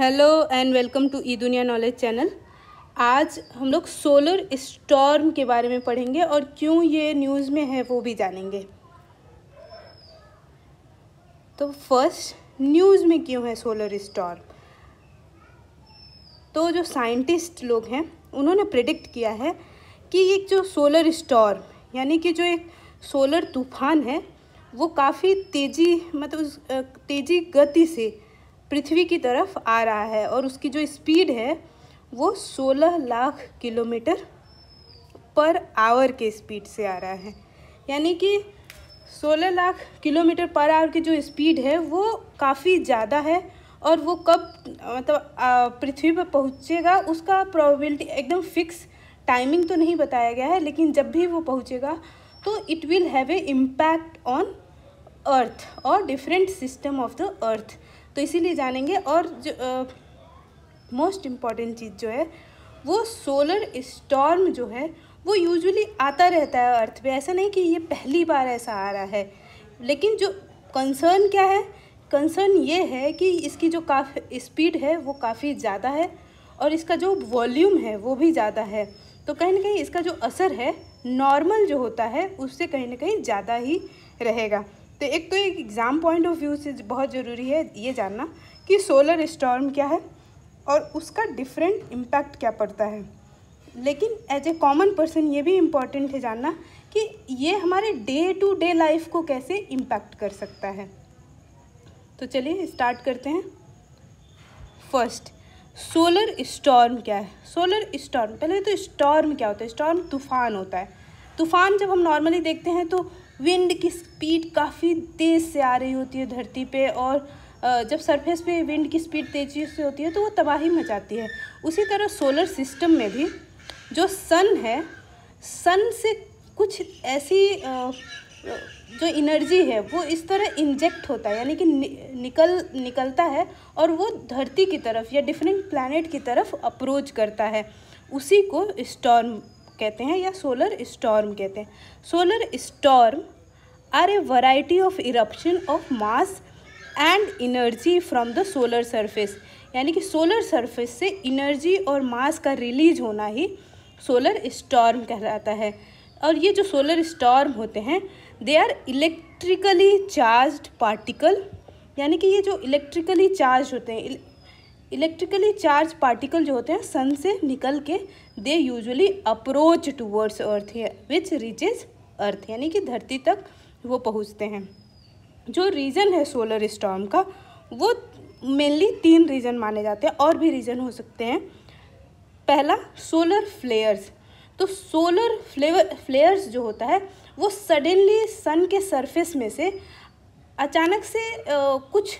hello and welcome to e Duniya knowledge channel आज हम लोग सोलर स्टॉर्म के बारे में पढ़ेंगे और क्यों ये न्यूज़ में है वो भी जानेंगे तो फर्स्ट न्यूज़ में क्यों है सोलर स्टॉर्म तो जो साइंटिस्ट लोग हैं उन्होंने प्रिडिक्ट किया है कि एक जो सोलर स्टॉर्म यानी कि जो एक सोलर तूफान है वो काफ़ी तेज़ी मतलब तेज़ी गति से पृथ्वी की तरफ आ रहा है और उसकी जो स्पीड है वो 16 लाख किलोमीटर पर आवर के स्पीड से आ रहा है यानी कि 16 लाख किलोमीटर पर आवर की जो स्पीड है वो काफ़ी ज़्यादा है और वो कब मतलब पृथ्वी पर पहुँचेगा उसका प्रोबेबिलिटी एकदम फिक्स टाइमिंग तो नहीं बताया गया है लेकिन जब भी वो पहुँचेगा तो it will have a impact on earth और different system of the earth तो इसीलिए जानेंगे और जो मोस्ट इम्पॉर्टेंट चीज़ जो है वो सोलर स्टॉर्म जो है वो यूजुअली आता रहता है अर्थ पे ऐसा नहीं कि ये पहली बार ऐसा आ रहा है लेकिन जो कंसर्न क्या है कंसर्न ये है कि इसकी जो काफ़ी स्पीड है वो काफ़ी ज़्यादा है और इसका जो वॉल्यूम है वो भी ज़्यादा है तो कहीं ना कहीं इसका जो असर है नॉर्मल जो होता है उससे कहीं ना कहीं ज़्यादा ही रहेगा तो एक तो एक एग्ज़ाम पॉइंट ऑफ व्यू से बहुत ज़रूरी है ये जानना कि सोलर स्टॉर्म क्या है और उसका डिफरेंट इम्पैक्ट क्या पड़ता है लेकिन एज ए कॉमन पर्सन ये भी इम्पॉर्टेंट है जानना कि ये हमारे डे टू डे लाइफ को कैसे इम्पैक्ट कर सकता है तो चलिए स्टार्ट करते हैं फर्स्ट सोलर स्टॉर्म क्या है सोलर स्टॉर्म पहले तो स्टॉर्म क्या होता है स्टॉर्म तूफान होता है तूफान जब हम नॉर्मली देखते हैं तो विंड की स्पीड काफ़ी तेज़ से आ रही होती है धरती पे और जब सरफेस पे विंड की स्पीड तेज़ी से होती है तो वो तबाही मचाती है उसी तरह सोलर सिस्टम में भी जो सन है सन से कुछ ऐसी जो इनर्जी है वो इस तरह इंजेक्ट होता है यानी कि निकल निकलता है और वो धरती की तरफ या डिफरेंट प्लानट की तरफ अप्रोच करता है उसी को स्टॉर्म कहते हैं या सोलर स्टॉर्म कहते हैं solar storm are a variety of eruption of mass and energy from the solar surface यानी कि सोलर सरफेस से इनर्जी और मास का रिलीज होना ही सोलर स्टॉर्म कहलाता है और ये जो सोलर स्टॉर्म होते हैं they are electrically charge particle यानी कि ये जो इलेक्ट्रिकली चार्ज होते हैं इलेक्ट्रिकली चार्ज पार्टिकल जो होते हैं सन से निकल के they usually approach towards earth which reaches earth यानी कि धरती तक वो पहुँचते हैं जो रीज़न है सोलर स्टॉम का वो मेनली तीन रीज़न माने जाते हैं और भी रीज़न हो सकते हैं पहला सोलर फ्लेयर्स तो सोलर फ्लेवर फ्लेयर्स जो होता है वो सडनली सन के सरफेस में से अचानक से कुछ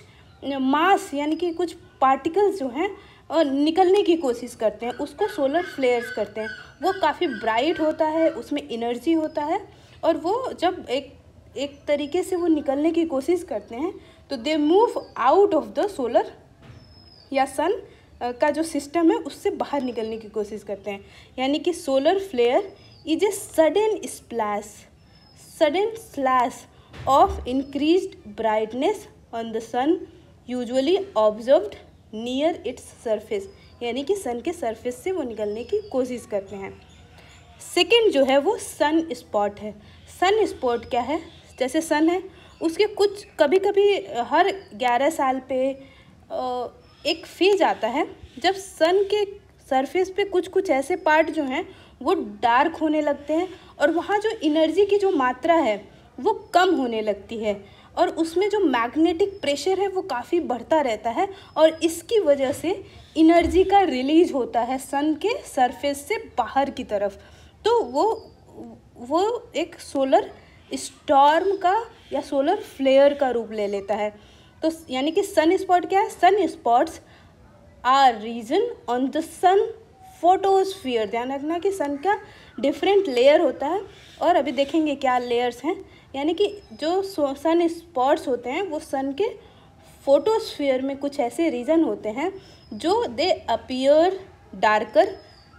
मास यानी कि कुछ पार्टिकल्स जो हैं निकलने की कोशिश करते हैं उसको सोलर फ्लेयर्स करते हैं वो काफ़ी ब्राइट होता है उसमें इनर्जी होता है और वो जब एक एक तरीके से वो निकलने की कोशिश करते हैं तो they move out of the solar या सन का जो सिस्टम है उससे बाहर निकलने की कोशिश करते हैं यानी कि solar flare is a sudden splash sudden slash of increase brightness on the sun usually observed near its surface यानी कि सन के सरफेस से वो निकलने की कोशिश करते हैं सेकेंड जो है वो सन स्पॉट है सन स्पॉट क्या है जैसे सन है उसके कुछ कभी कभी हर ग्यारह साल पे एक फेज आता है जब सन के सरफेस पे कुछ कुछ ऐसे पार्ट जो हैं वो डार्क होने लगते हैं और वहाँ जो एनर्जी की जो मात्रा है वो कम होने लगती है और उसमें जो मैग्नेटिक प्रेशर है वो काफ़ी बढ़ता रहता है और इसकी वजह से इनर्जी का रिलीज होता है सन के सरफेस से बाहर की तरफ तो वो वो एक सोलर स्टॉर्म का या सोलर फ्लेयर का रूप ले लेता है तो यानी कि सन स्पॉट क्या है sun spots are region on the sun photosphere ध्यान रखना कि सन का डिफरेंट लेयर होता है और अभी देखेंगे क्या लेयर्स हैं यानी कि जो सन स्पॉट्स होते हैं वो सन के फोटोस्फीयर में कुछ ऐसे रीजन होते हैं जो they appear darker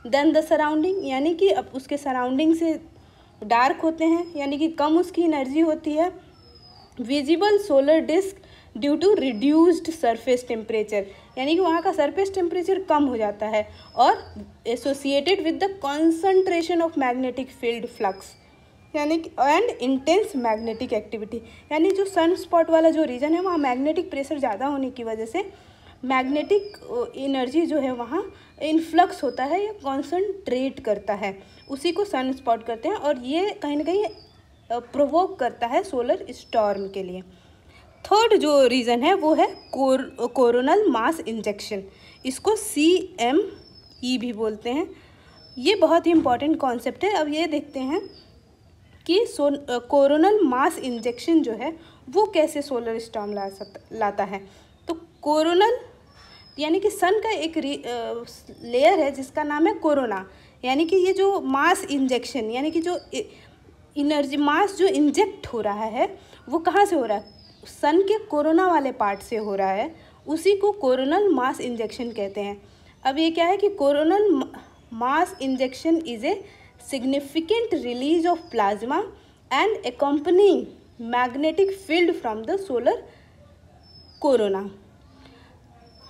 than the surrounding यानी कि अब उसके सराउंडिंग से डार्क होते हैं यानी कि कम उसकी एनर्जी होती है visible solar disk due to reduced surface temperature यानी कि वहाँ का सरफेस टेम्परेचर कम हो जाता है और associated with the concentration of magnetic field flux यानी कि एंड इंटेंस मैग्नेटिक एक्टिविटी यानी जो सन स्पॉट वाला जो रीजन है वहाँ मैग्नेटिक प्रेशर ज़्यादा होने की वजह से मैग्नेटिक एनर्जी जो है वहाँ इन्फ्लक्स होता है या कॉन्सनट्रेट करता है उसी को सन स्पॉट करते हैं और ये कहीं ना कहीं प्रोवोक करता है सोलर स्टॉर्म के लिए थर्ड जो रीज़न है वो है कोर कोरोनल मास इंजेक्शन इसको सी एम ई भी बोलते हैं ये बहुत ही इंपॉर्टेंट कॉन्सेप्ट है अब ये देखते हैं कि कोरोनल मास इंजेक्शन जो है वो कैसे सोलर स्टॉम ला सकता लाता है तो कोरोनल यानी कि सन का एक लेयर है जिसका नाम है कोरोना यानी कि ये जो मास इंजेक्शन यानी कि जो इनर्जी मास जो इंजेक्ट हो रहा है वो कहाँ से हो रहा है सन के कोरोना वाले पार्ट से हो रहा है उसी को कोरोनल मास इंजेक्शन कहते हैं अब ये क्या है कि coronal mass injection is a significant release of plasma and accompanying magnetic field from the solar corona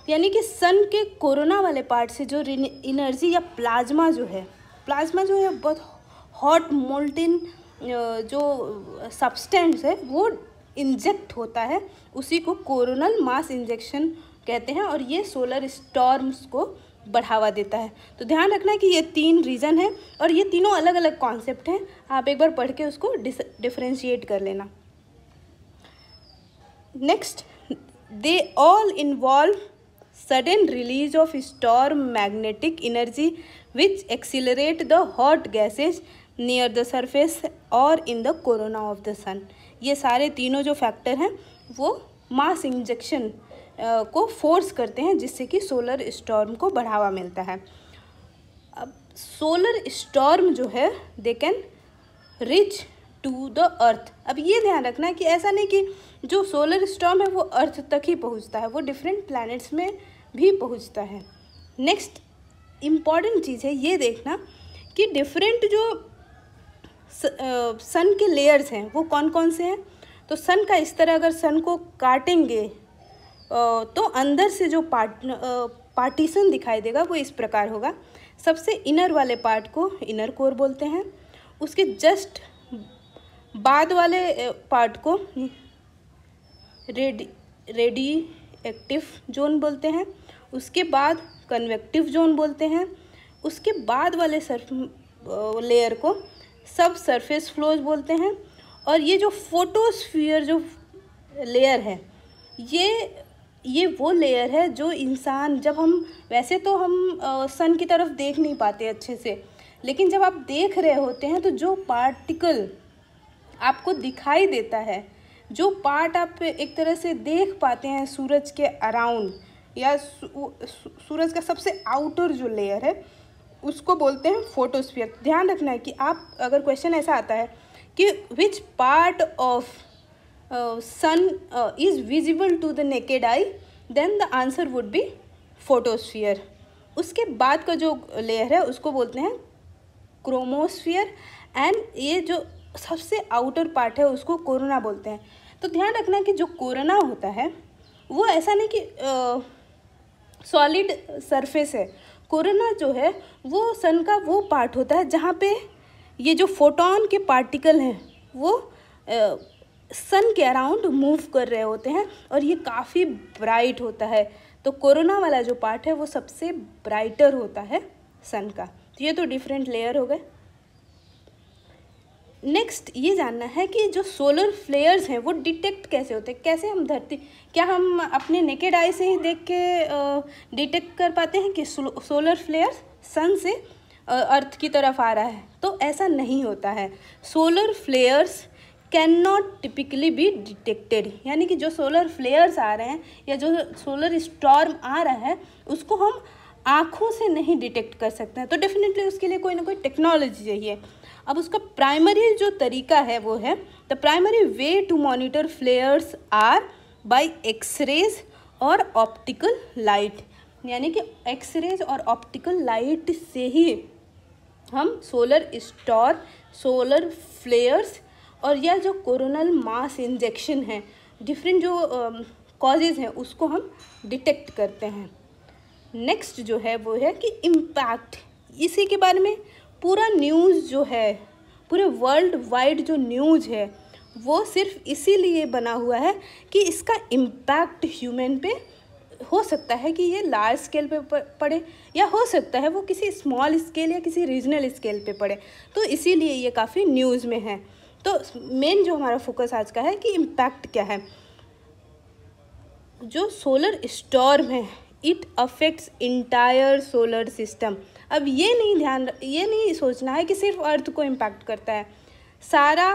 यानी कि सन के कोरोना वाले पार्ट से जो एनर्जी या प्लाज्मा जो है प्लाज्मा जो है बहुत हॉट मोल्टिन जो सब्सटेंस है वो इंजेक्ट होता है उसी को कोरोनल मास इंजेक्शन कहते हैं और ये सोलर स्टॉर्म्स को बढ़ावा देता है तो ध्यान रखना कि ये तीन रीज़न है और ये तीनों अलग अलग कॉन्सेप्ट हैं आप एक बार पढ़ के उसको डिफ्रेंशिएट कर लेना next they all involve sudden release of store magnetic energy which accelerate the hot gases near the surface और in the corona of the sun ये सारे तीनों जो फैक्टर हैं वो मास इंजेक्शन को फोर्स करते हैं जिससे कि सोलर स्टॉर्म को बढ़ावा मिलता है अब सोलर स्टॉर्म जो है they can reach to the earth अब ये ध्यान रखना कि ऐसा नहीं कि जो सोलर स्टॉर्म है वो अर्थ तक ही पहुंचता है वो डिफरेंट प्लैनेट्स में भी पहुंचता है नेक्स्ट इम्पॉर्टेंट चीज़ है ये देखना कि डिफरेंट जो सन के लेयर्स हैं वो कौन कौन से हैं तो सन का इस तरह अगर सन को काटेंगे तो अंदर से जो पार्ट पार्टीशन दिखाई देगा वो इस प्रकार होगा सबसे इनर वाले पार्ट को इनर कोर बोलते हैं उसके जस्ट बाद वाले पार्ट को रेडी रेडी एक्टिव जोन बोलते हैं उसके बाद कन्वेक्टिव जोन बोलते हैं उसके बाद वाले सर्फ लेयर को सब सरफेस फ्लोज बोलते हैं और ये जो फोटोस्फीयर जो लेयर है ये ये वो लेयर है जो इंसान जब हम वैसे तो हम सन की तरफ देख नहीं पाते अच्छे से लेकिन जब आप देख रहे होते हैं तो जो पार्टिकल आपको दिखाई देता है जो पार्ट आप एक तरह से देख पाते हैं सूरज के अराउंड या सूरज का सबसे आउटर जो लेयर है उसको बोलते हैं फोटोस्फीयर ध्यान रखना है कि आप अगर क्वेश्चन ऐसा आता है कि which part of uh, sun uh, is visible to the naked eye then the answer would be photosphere उसके बाद का जो लेयर है उसको बोलते हैं क्रोमोस्फियर एंड ये जो सबसे आउटर पार्ट है उसको कोरोना बोलते हैं तो ध्यान रखना कि जो कोरोना होता है वो ऐसा नहीं कि सॉलिड uh, सरफेस है कोरोना जो है वो सन का वो पार्ट होता है जहाँ पे ये जो फोटोन के पार्टिकल हैं वो uh, सन के अराउंड मूव कर रहे होते हैं और ये काफ़ी ब्राइट होता है तो कोरोना वाला जो पार्ट है वो सबसे ब्राइटर होता है सन का तो ये तो डिफरेंट लेयर हो गए नेक्स्ट ये जानना है कि जो सोलर फ्लेयर्स हैं वो डिटेक्ट कैसे होते हैं कैसे हम धरती क्या हम अपने नेकेड आई से ही देख के डिटेक्ट कर पाते हैं कि सोलर फ्लेयर्स सन से अर्थ की तरफ आ रहा है तो ऐसा नहीं होता है solar flares can not typically be detected यानी कि जो सोलर फ्लेयर्स आ रहे हैं या जो सोलर स्टॉर्म आ रहा है उसको हम आँखों से नहीं डिटेक्ट कर सकते हैं तो डेफिनेटली उसके लिए कोई ना कोई टेक्नोलॉजी चाहिए अब उसका प्राइमरी जो तरीका है वो है the primary way to monitor flares are by x rays और ऑप्टिकल लाइट यानी कि एक्सरेज और ऑप्टिकल लाइट से ही हम सोलर स्टॉर सोलर फ्लेयर्स और यह जो कोरोनल मास इंजेक्शन है डिफरेंट जो कॉजेज़ हैं उसको हम डिटेक्ट करते हैं नेक्स्ट जो है वो है कि इम्पैक्ट इसी के बारे में पूरा न्यूज़ जो है पूरे वर्ल्ड वाइड जो न्यूज़ है वो सिर्फ इसीलिए बना हुआ है कि इसका इम्पैक्ट ह्यूमन पे हो सकता है कि ये लार्ज स्केल पे पड़े या हो सकता है वो किसी स्मॉल स्केल या किसी रीजनल स्केल पे पड़े तो इसीलिए ये काफ़ी न्यूज़ में है तो मेन जो हमारा फोकस आज का है कि इम्पैक्ट क्या है जो सोलर स्टॉर्म है it affects entire solar system अब ये नहीं ध्यान ये नहीं सोचना है कि सिर्फ अर्थ को इम्पैक्ट करता है सारा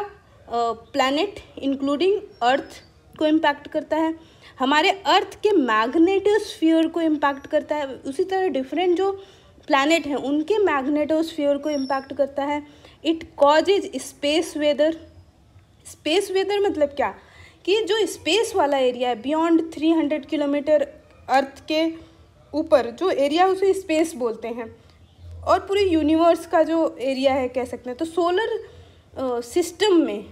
प्लानट इंक्लूडिंग अर्थ को इम्पैक्ट करता है हमारे अर्थ के मैग्नेटोस्फीयर को इम्पैक्ट करता है उसी तरह डिफरेंट जो प्लानट हैं उनके मैग्नेटोस्फीयर को इम्पैक्ट करता है it causes space weather space weather मतलब क्या कि जो स्पेस वाला एरिया है beyond three hundred kilometer earth के ऊपर जो एरिया है उसे स्पेस बोलते हैं और पूरे यूनिवर्स का जो एरिया है कह सकते हैं तो सोलर सिस्टम में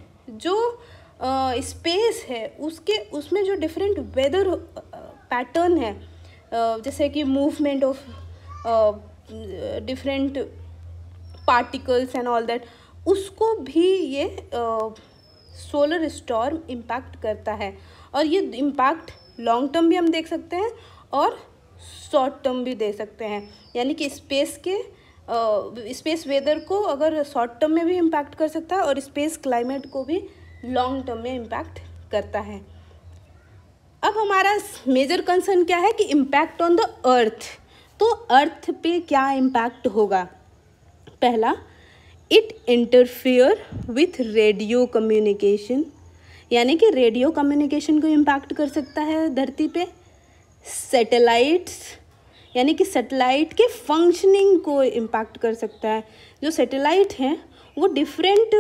जो स्पेस है उसके उसमें जो डिफरेंट वेदर पैटर्न है जैसे कि movement of different particles and all that उसको भी ये सोलर स्टॉर्म इम्पैक्ट करता है और ये इम्पैक्ट लॉन्ग टर्म भी हम देख सकते हैं और शॉर्ट टर्म भी दे सकते हैं यानी कि स्पेस के स्पेस uh, वेदर को अगर शॉर्ट टर्म में भी इम्पैक्ट कर सकता है और स्पेस क्लाइमेट को भी लॉन्ग टर्म में इम्पैक्ट करता है अब हमारा मेजर कंसर्न क्या है कि इम्पैक्ट ऑन द अर्थ तो अर्थ पे क्या इम्पैक्ट होगा पहला it interfere with radio communication यानी कि रेडियो कम्युनिकेशन को इम्पैक्ट कर सकता है धरती पे सैटेलाइट्स यानी कि सैटेलाइट के फंक्शनिंग को इम्पैक्ट कर सकता है जो सैटेलाइट हैं वो डिफरेंट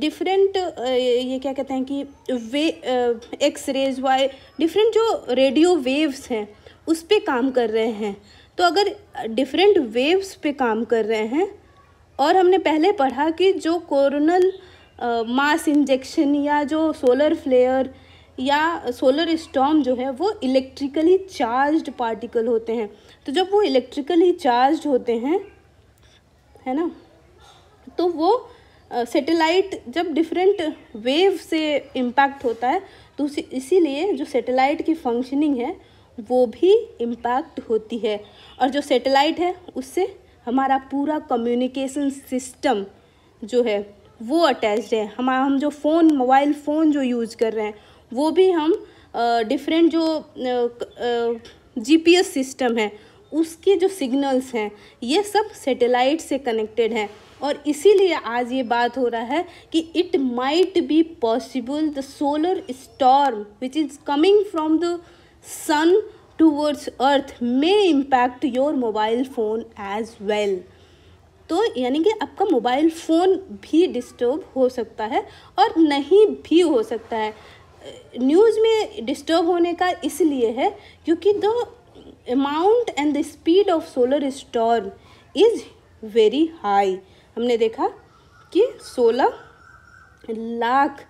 डिफरेंट uh, ये क्या कहते हैं कि वे एक्स रेज वाई डिफरेंट जो रेडियो वेव्स हैं उस पर काम कर रहे हैं तो अगर डिफरेंट वेव्स पे काम कर रहे हैं और हमने पहले पढ़ा कि जो कोरोनल मास इंजेक्शन या जो सोलर फ्लेयर या सोलर स्टॉम जो है वो इलेक्ट्रिकली चार्ज्ड पार्टिकल होते हैं तो जब वो इलेक्ट्रिकली चार्ज्ड होते हैं है ना तो वो सेटेलाइट uh, जब डिफरेंट वेव से इम्पैक्ट होता है तो उसी इसीलिए जो सेटेलाइट की फंक्शनिंग है वो भी इम्पैक्ट होती है और जो सेटेलाइट है उससे हमारा पूरा कम्युनिकेशन सिस्टम जो है वो अटैच्ड है हम हम जो फ़ोन मोबाइल फ़ोन जो यूज़ कर रहे हैं वो भी हम डिफरेंट जो जीपीएस सिस्टम है उसके जो सिग्नल्स हैं ये सब सेटेलाइट से कनेक्टेड हैं और इसीलिए आज ये बात हो रहा है कि it might be possible the solar storm which is coming from the sun towards earth may impact your mobile phone as well तो यानी कि आपका मोबाइल फ़ोन भी डिस्टर्ब हो सकता है और नहीं भी हो सकता है न्यूज़ में डिस्टर्ब होने का इसलिए है क्योंकि the amount and the speed of solar storm is very high हमने देखा कि 16 लाख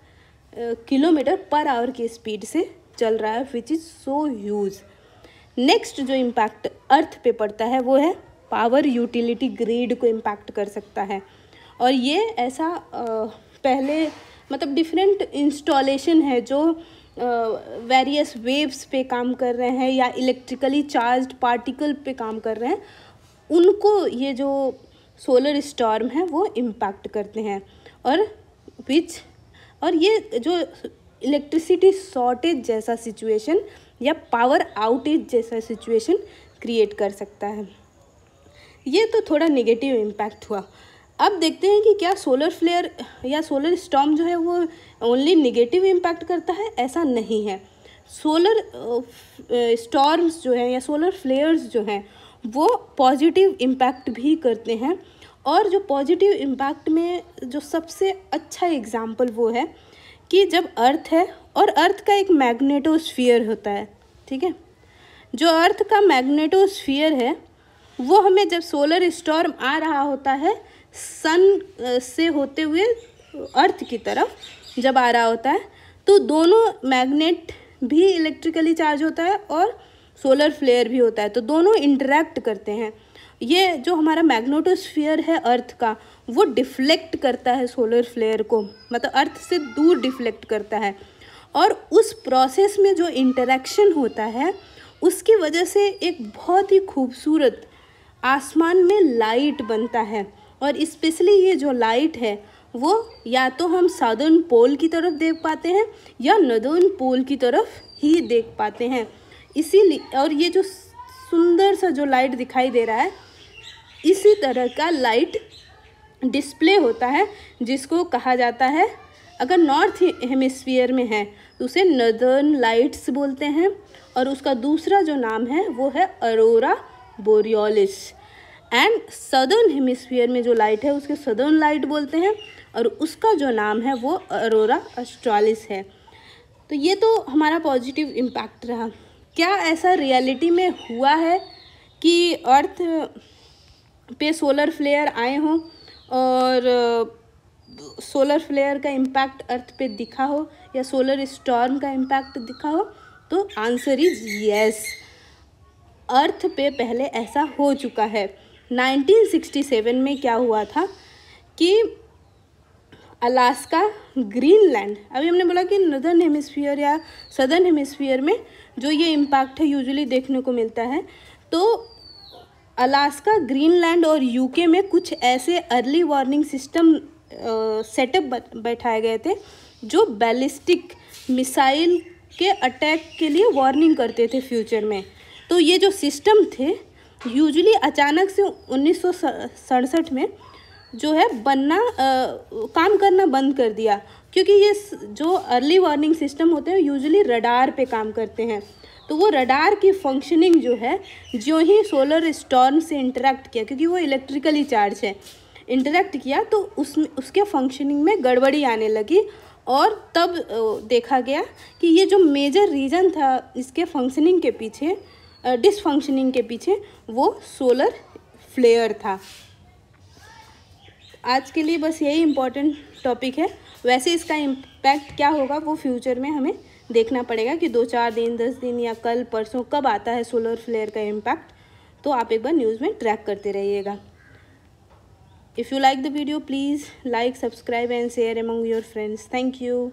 किलोमीटर पर आवर की स्पीड से चल रहा है which is so huge next जो इम्पैक्ट अर्थ पे पड़ता है वो है पावर यूटिलिटी ग्रेड को इम्पैक्ट कर सकता है और ये ऐसा पहले मतलब डिफरेंट इंस्टॉलेशन है जो वेरियस वेव्स पे काम कर रहे हैं या इलेक्ट्रिकली चार्ज्ड पार्टिकल पे काम कर रहे हैं उनको ये जो सोलर स्टॉर्म है वो इम्पैक्ट करते हैं और विच और ये जो इलेक्ट्रिसिटी शॉर्टेज जैसा सिचुएशन या पावर आउटेज जैसा सिचुएशन क्रिएट कर सकता है ये तो थोड़ा नेगेटिव इम्पैक्ट हुआ अब देखते हैं कि क्या सोलर फ्लेयर या सोलर स्टॉम जो है वो ओनली नेगेटिव इम्पैक्ट करता है ऐसा नहीं है सोलर स्टॉर्म्स जो हैं या सोलर फ्लेयर्स जो हैं वो पॉजिटिव इम्पैक्ट भी करते हैं और जो पॉजिटिव इम्पैक्ट में जो सबसे अच्छा एग्ज़ाम्पल वो है कि जब अर्थ है और अर्थ का एक मैग्नेटोस्फीयर होता है ठीक है जो अर्थ का मैग्नेटोस्फीयर है वो हमें जब सोलर स्टॉर्म आ रहा होता है सन से होते हुए अर्थ की तरफ जब आ रहा होता है तो दोनों मैग्नेट भी इलेक्ट्रिकली चार्ज होता है और सोलर फ्लेयर भी होता है तो दोनों इंटरेक्ट करते हैं ये जो हमारा मैग्नेटोस्फीयर है अर्थ का वो डिफ्लेक्ट करता है सोलर फ्लेयर को मतलब अर्थ से दूर डिफ्लेक्ट करता है और उस प्रोसेस में जो इंटरेक्शन होता है उसकी वजह से एक बहुत ही खूबसूरत आसमान में लाइट बनता है और इस्पेशली ये जो लाइट है वो या तो हम साधन पोल की तरफ देख पाते हैं या नदन पोल की तरफ ही देख पाते हैं इसीलिए और ये जो सुंदर सा जो लाइट दिखाई दे रहा है इसी तरह का लाइट डिस्प्ले होता है जिसको कहा जाता है अगर नॉर्थ हेमिस्फीयर में है तो उसे नदर्न लाइट्स बोलते हैं और उसका दूसरा जो नाम है वो है aurora borealis and southern hemisphere में जो लाइट है उसके सदर्न लाइट बोलते हैं और उसका जो नाम है वो अरोरा अस्ट्रॉलिस है तो ये तो हमारा पॉजिटिव इम्पैक्ट रहा क्या ऐसा रियलिटी में हुआ है कि अर्थ पे सोलर फ्लेयर आए हों और सोलर फ्लेयर का इम्पैक्ट अर्थ पे दिखा हो या सोलर स्टॉर्म का इम्पैक्ट दिखा हो तो आंसर इज यस अर्थ पे पहले ऐसा हो चुका है 1967 में क्या हुआ था कि अलास्का ग्रीनलैंड अभी हमने बोला कि नदर्न हेमिस्फीयर या सदर्न हेमिस्फीयर में जो ये इम्पैक्ट है यूजुअली देखने को मिलता है तो अलास्का ग्रीनलैंड और यूके में कुछ ऐसे अर्ली वार्निंग सिस्टम सेटअप बैठाए गए थे जो बैलिस्टिक मिसाइल के अटैक के लिए वार्निंग करते थे फ्यूचर में तो ये जो सिस्टम थे यूजली अचानक से उन्नीस में जो है बनना आ, काम करना बंद कर दिया क्योंकि ये जो अर्ली वार्निंग सिस्टम होते हैं यूजली रडार पे काम करते हैं तो वो रडार की फंक्शनिंग जो है जो ही सोलर स्टॉर्म से इंटरेक्ट किया क्योंकि वो इलेक्ट्रिकली चार्ज है इंटरेक्ट किया तो उस उसके फंक्शनिंग में गड़बड़ी आने लगी और तब देखा गया कि ये जो मेजर रीज़न था इसके फंक्शनिंग के पीछे डिसफंक्शनिंग के पीछे वो सोलर फ्लेयर था आज के लिए बस यही इम्पोर्टेंट टॉपिक है वैसे इसका इम्पैक्ट क्या होगा वो फ्यूचर में हमें देखना पड़ेगा कि दो चार दिन दस दिन या कल परसों कब आता है सोलर फ्लेयर का इम्पैक्ट तो आप एक बार न्यूज़ में ट्रैक करते रहिएगा if you like the video please like subscribe and share among your friends thank you